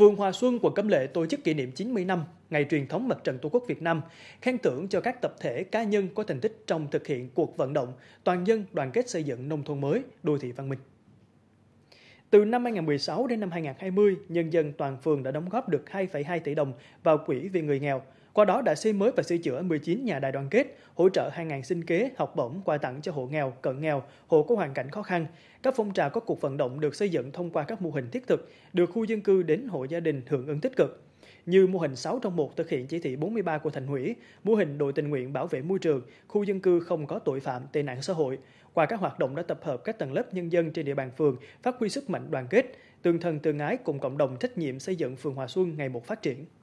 Phường Hòa Xuân, quận Cẩm Lệ tổ chức kỷ niệm 90 năm ngày truyền thống Mặt trận Tổ quốc Việt Nam, khen thưởng cho các tập thể cá nhân có thành tích trong thực hiện cuộc vận động toàn dân đoàn kết xây dựng nông thôn mới, đô thị văn minh. Từ năm 2016 đến năm 2020, nhân dân toàn phường đã đóng góp được 2,2 tỷ đồng vào quỹ vì người nghèo – qua đó đã xây mới và sửa chữa 19 nhà đại đoàn kết, hỗ trợ 2.000 sinh kế, học bổng, quà tặng cho hộ nghèo, cận nghèo, hộ có hoàn cảnh khó khăn. Các phong trào có cuộc vận động được xây dựng thông qua các mô hình thiết thực, được khu dân cư đến hộ gia đình hưởng ứng tích cực như mô hình 6 trong 1 thực hiện chỉ thị 43 của thành ủy, mô hình đội tình nguyện bảo vệ môi trường, khu dân cư không có tội phạm, tệ nạn xã hội. Qua các hoạt động đã tập hợp các tầng lớp nhân dân trên địa bàn phường phát huy sức mạnh đoàn kết, tương thân tương ái cùng cộng đồng trách nhiệm xây dựng phường Hòa Xuân ngày một phát triển.